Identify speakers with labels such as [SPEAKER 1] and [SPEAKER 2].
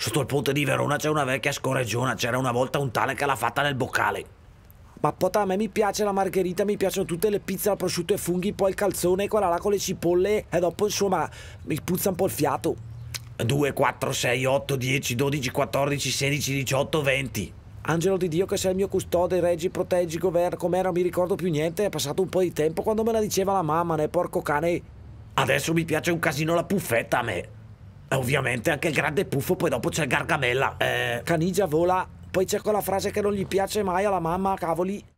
[SPEAKER 1] Sotto il ponte di Verona c'è una vecchia scorreggiona, c'era una volta un tale che l'ha fatta nel boccale.
[SPEAKER 2] Ma pota, a me mi piace la margherita, mi piacciono tutte le pizze al prosciutto e funghi, poi il calzone, quella là con le cipolle e dopo insomma mi puzza un po' il fiato.
[SPEAKER 1] 2, 4, 6, 8, 10, 12, 14, 16, 18, 20.
[SPEAKER 2] Angelo di Dio che sei il mio custode, reggi, proteggi, governa, com'era, mi ricordo più niente, è passato un po' di tempo quando me la diceva la mamma, ne porco cane. Adesso mi piace un casino la
[SPEAKER 1] puffetta a me. E ovviamente anche il grande puffo, poi dopo c'è Gargamella. Eh,
[SPEAKER 2] Canigia vola, poi c'è quella frase che non gli piace mai alla mamma, cavoli.